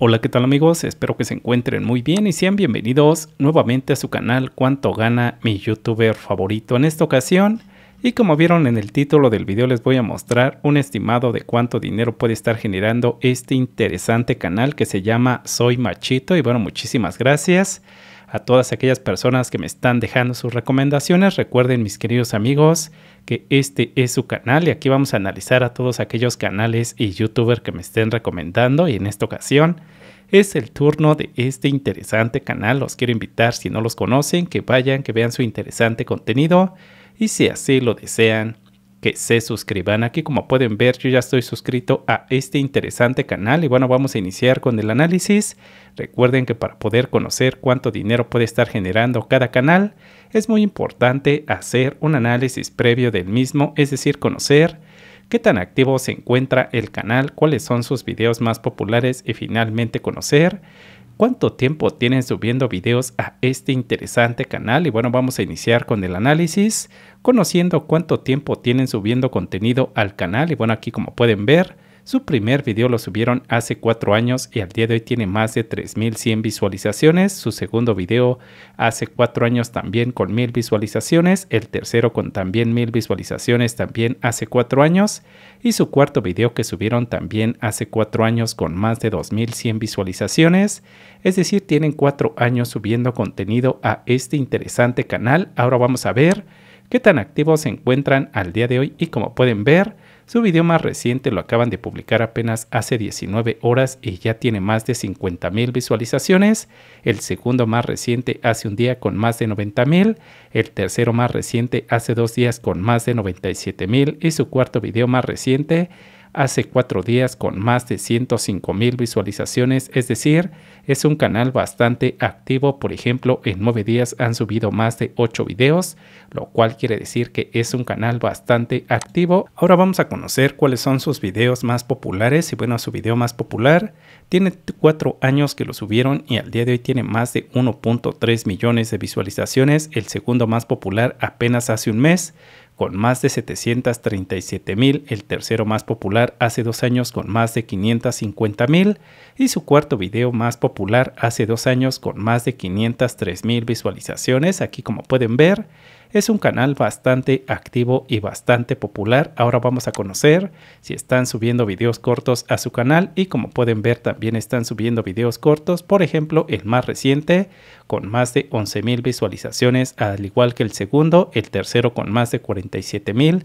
Hola, ¿qué tal amigos? Espero que se encuentren muy bien y sean bienvenidos nuevamente a su canal Cuánto gana mi youtuber favorito en esta ocasión. Y como vieron en el título del video les voy a mostrar un estimado de cuánto dinero puede estar generando este interesante canal que se llama Soy Machito. Y bueno, muchísimas gracias. Gracias a todas aquellas personas que me están dejando sus recomendaciones. Recuerden, mis queridos amigos, que este es su canal y aquí vamos a analizar a todos aquellos canales y youtubers que me estén recomendando y en esta ocasión es el turno de este interesante canal. Los quiero invitar, si no los conocen, que vayan, que vean su interesante contenido y si así lo desean, que se suscriban. Aquí como pueden ver yo ya estoy suscrito a este interesante canal y bueno vamos a iniciar con el análisis. Recuerden que para poder conocer cuánto dinero puede estar generando cada canal es muy importante hacer un análisis previo del mismo, es decir conocer qué tan activo se encuentra el canal, cuáles son sus videos más populares y finalmente conocer cuánto tiempo tienen subiendo videos a este interesante canal y bueno vamos a iniciar con el análisis conociendo cuánto tiempo tienen subiendo contenido al canal y bueno aquí como pueden ver su primer video lo subieron hace 4 años y al día de hoy tiene más de 3100 visualizaciones. Su segundo video hace 4 años también con 1000 visualizaciones. El tercero con también 1000 visualizaciones también hace 4 años. Y su cuarto video que subieron también hace 4 años con más de 2100 visualizaciones. Es decir, tienen 4 años subiendo contenido a este interesante canal. Ahora vamos a ver qué tan activos se encuentran al día de hoy y como pueden ver, su video más reciente lo acaban de publicar apenas hace 19 horas y ya tiene más de 50.000 visualizaciones. El segundo más reciente hace un día con más de 90.000. El tercero más reciente hace dos días con más de mil. Y su cuarto video más reciente hace cuatro días con más de 105 mil visualizaciones, es decir, es un canal bastante activo, por ejemplo, en nueve días han subido más de 8 videos, lo cual quiere decir que es un canal bastante activo. Ahora vamos a conocer cuáles son sus videos más populares y bueno, su video más popular tiene cuatro años que lo subieron y al día de hoy tiene más de 1.3 millones de visualizaciones, el segundo más popular apenas hace un mes con más de 737 mil, el tercero más popular hace dos años con más de 550 mil y su cuarto video más popular hace dos años con más de 503 mil visualizaciones. Aquí como pueden ver, es un canal bastante activo y bastante popular. Ahora vamos a conocer si están subiendo videos cortos a su canal y como pueden ver también están subiendo videos cortos. Por ejemplo, el más reciente con más de 11.000 visualizaciones, al igual que el segundo, el tercero con más de 47.000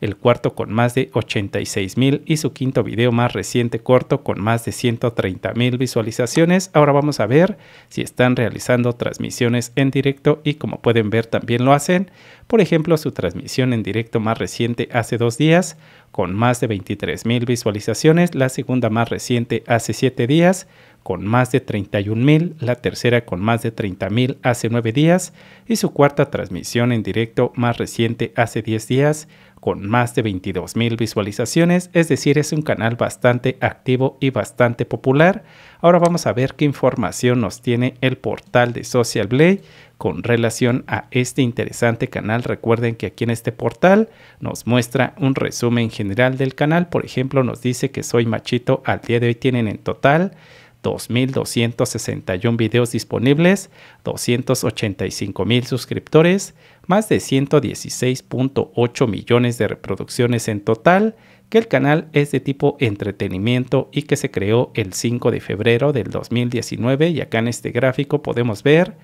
el cuarto con más de 86 mil y su quinto video más reciente corto con más de 130 mil visualizaciones. Ahora vamos a ver si están realizando transmisiones en directo y como pueden ver también lo hacen por ejemplo su transmisión en directo más reciente hace dos días, con más de 23.000 visualizaciones, la segunda más reciente hace siete días, con más de 31.000, la tercera con más de 30.000 hace nueve días y su cuarta transmisión en directo más reciente hace diez días, con más de 22 mil visualizaciones, es decir, es un canal bastante activo y bastante popular. Ahora vamos a ver qué información nos tiene el portal de Social Blade con relación a este interesante canal. Recuerden que aquí en este portal nos muestra un resumen general del canal. Por ejemplo, nos dice que Soy Machito al día de hoy tienen en total 2.261 videos disponibles, 285.000 suscriptores, más de 116.8 millones de reproducciones en total, que el canal es de tipo entretenimiento y que se creó el 5 de febrero del 2019 y acá en este gráfico podemos ver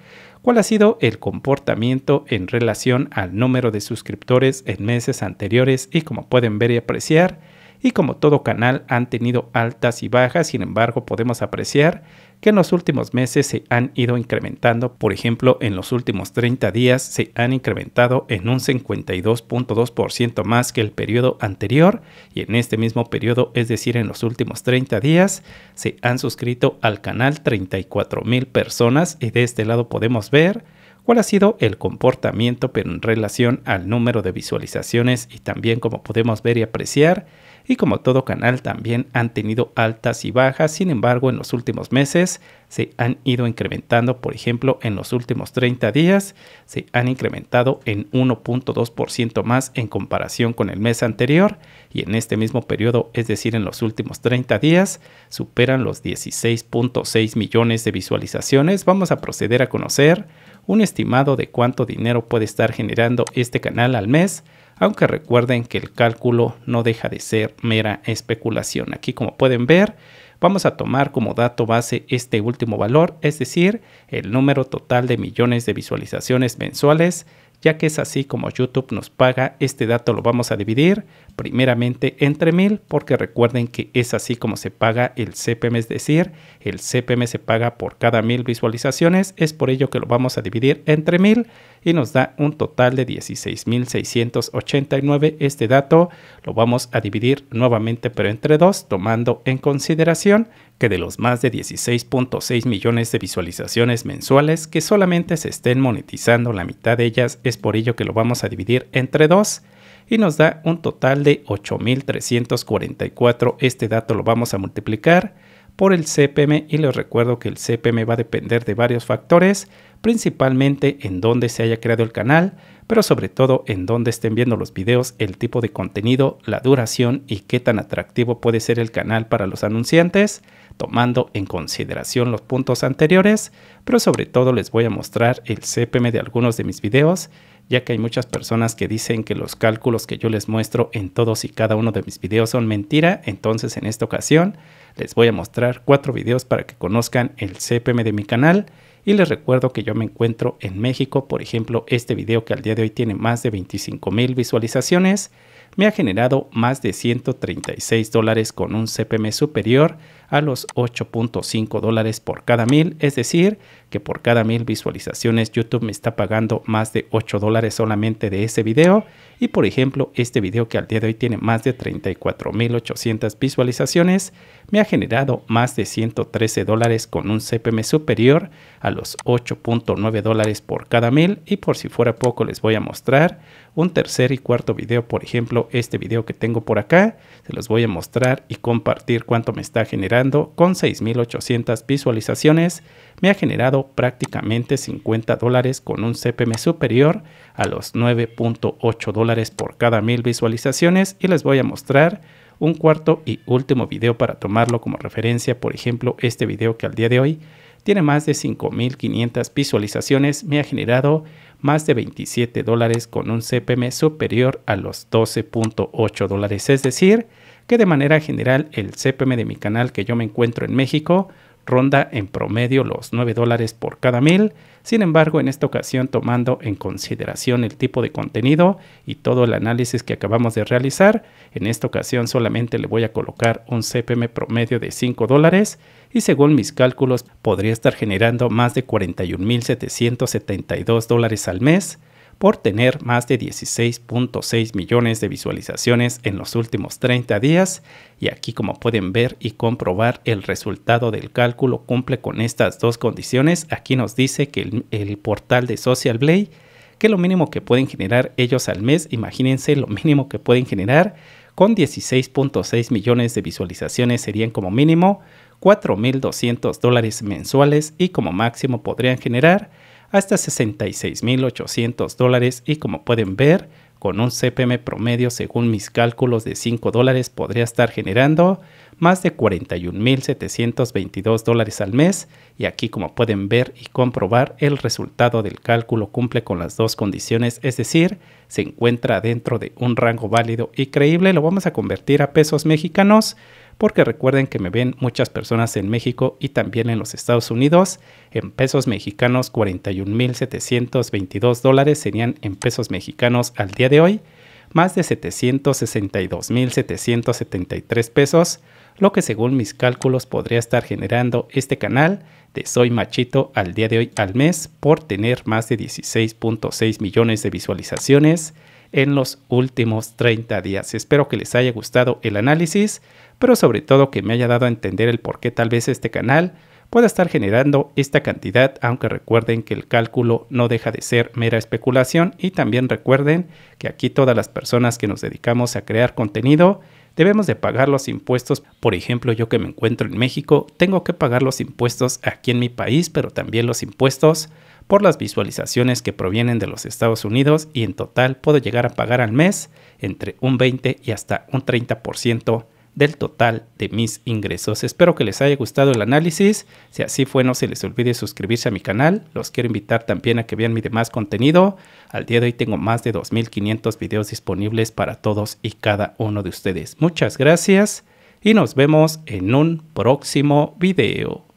cuál ha sido el comportamiento en relación al número de suscriptores en meses anteriores y como pueden ver y apreciar, y como todo canal han tenido altas y bajas, sin embargo podemos apreciar que en los últimos meses se han ido incrementando, por ejemplo en los últimos 30 días se han incrementado en un 52.2% más que el periodo anterior y en este mismo periodo, es decir en los últimos 30 días, se han suscrito al canal 34 mil personas y de este lado podemos ver cuál ha sido el comportamiento en relación al número de visualizaciones y también como podemos ver y apreciar y como todo canal también han tenido altas y bajas, sin embargo en los últimos meses se han ido incrementando, por ejemplo en los últimos 30 días se han incrementado en 1.2% más en comparación con el mes anterior y en este mismo periodo, es decir en los últimos 30 días, superan los 16.6 millones de visualizaciones. Vamos a proceder a conocer un estimado de cuánto dinero puede estar generando este canal al mes aunque recuerden que el cálculo no deja de ser mera especulación. Aquí como pueden ver, vamos a tomar como dato base este último valor, es decir, el número total de millones de visualizaciones mensuales, ya que es así como YouTube nos paga, este dato lo vamos a dividir primeramente entre mil, porque recuerden que es así como se paga el CPM, es decir, el CPM se paga por cada mil visualizaciones, es por ello que lo vamos a dividir entre mil y nos da un total de 16.689. Este dato lo vamos a dividir nuevamente, pero entre dos, tomando en consideración que de los más de 16.6 millones de visualizaciones mensuales que solamente se estén monetizando la mitad de ellas, es por ello que lo vamos a dividir entre dos y nos da un total de 8.344. Este dato lo vamos a multiplicar por el CPM y les recuerdo que el CPM va a depender de varios factores, principalmente en dónde se haya creado el canal, pero sobre todo en dónde estén viendo los videos, el tipo de contenido, la duración y qué tan atractivo puede ser el canal para los anunciantes, tomando en consideración los puntos anteriores, pero sobre todo les voy a mostrar el CPM de algunos de mis videos, ya que hay muchas personas que dicen que los cálculos que yo les muestro en todos y cada uno de mis videos son mentira, entonces en esta ocasión les voy a mostrar cuatro videos para que conozcan el CPM de mi canal y les recuerdo que yo me encuentro en México, por ejemplo, este video que al día de hoy tiene más de 25 mil visualizaciones, me ha generado más de 136 dólares con un CPM superior a los 8.5 dólares por cada mil, es decir, que por cada mil visualizaciones YouTube me está pagando más de 8 dólares solamente de ese video y por ejemplo este video que al día de hoy tiene más de 34.800 visualizaciones me ha generado más de 113 dólares con un CPM superior a los 8.9 dólares por cada mil y por si fuera poco les voy a mostrar un tercer y cuarto video, por ejemplo este video que tengo por acá, se los voy a mostrar y compartir cuánto me está generando con 6.800 visualizaciones, me ha generado prácticamente 50 dólares con un CPM superior a los 9.8 dólares por cada mil visualizaciones y les voy a mostrar un cuarto y último video para tomarlo como referencia, por ejemplo, este video que al día de hoy tiene más de 5.500 visualizaciones, me ha generado más de 27 dólares con un CPM superior a los 12.8 dólares, es decir, que de manera general el CPM de mi canal que yo me encuentro en México ronda en promedio los 9 dólares por cada mil, sin embargo en esta ocasión tomando en consideración el tipo de contenido y todo el análisis que acabamos de realizar, en esta ocasión solamente le voy a colocar un CPM promedio de 5 dólares y según mis cálculos podría estar generando más de 41.772 dólares al mes, por tener más de 16.6 millones de visualizaciones en los últimos 30 días y aquí como pueden ver y comprobar el resultado del cálculo cumple con estas dos condiciones. Aquí nos dice que el, portal de Social Blade que lo mínimo que pueden generar ellos al mes, imagínense lo mínimo que pueden generar con 16.6 millones de visualizaciones serían como mínimo 4.200 dólares mensuales y como máximo podrían generar hasta 66.800 dólares y como pueden ver, con un CPM promedio según mis cálculos de 5 dólares podría estar generando más de 41.722 dólares al mes y aquí como pueden ver y comprobar el resultado del cálculo cumple con las dos condiciones es decir se encuentra dentro de un rango válido y creíble lo vamos a convertir a pesos mexicanos porque recuerden que me ven muchas personas en México y también en los Estados Unidos. En pesos mexicanos 41.722 dólares serían en pesos mexicanos al día de hoy, más de 762.773 pesos, lo que según mis cálculos podría estar generando este canal de Soy Machito al día de hoy al mes por tener más de 16.6 millones de visualizaciones en los últimos 30 días. Espero que les haya gustado el análisis, pero sobre todo que me haya dado a entender el por qué tal vez este canal pueda estar generando esta cantidad, aunque recuerden que el cálculo no deja de ser mera especulación y también recuerden que aquí todas las personas que nos dedicamos a crear contenido, Debemos de pagar los impuestos, por ejemplo, yo que me encuentro en México, tengo que pagar los impuestos aquí en mi país, pero también los impuestos por las visualizaciones que provienen de los Estados Unidos y en total puedo llegar a pagar al mes entre un 20 y hasta un 30% del total de mis ingresos. Espero que les haya gustado el análisis. Si así fue, no se les olvide suscribirse a mi canal. Los quiero invitar también a que vean mi demás contenido. Al día de hoy tengo más de 2.500 videos disponibles para todos y cada uno de ustedes. Muchas gracias y nos vemos en un próximo video.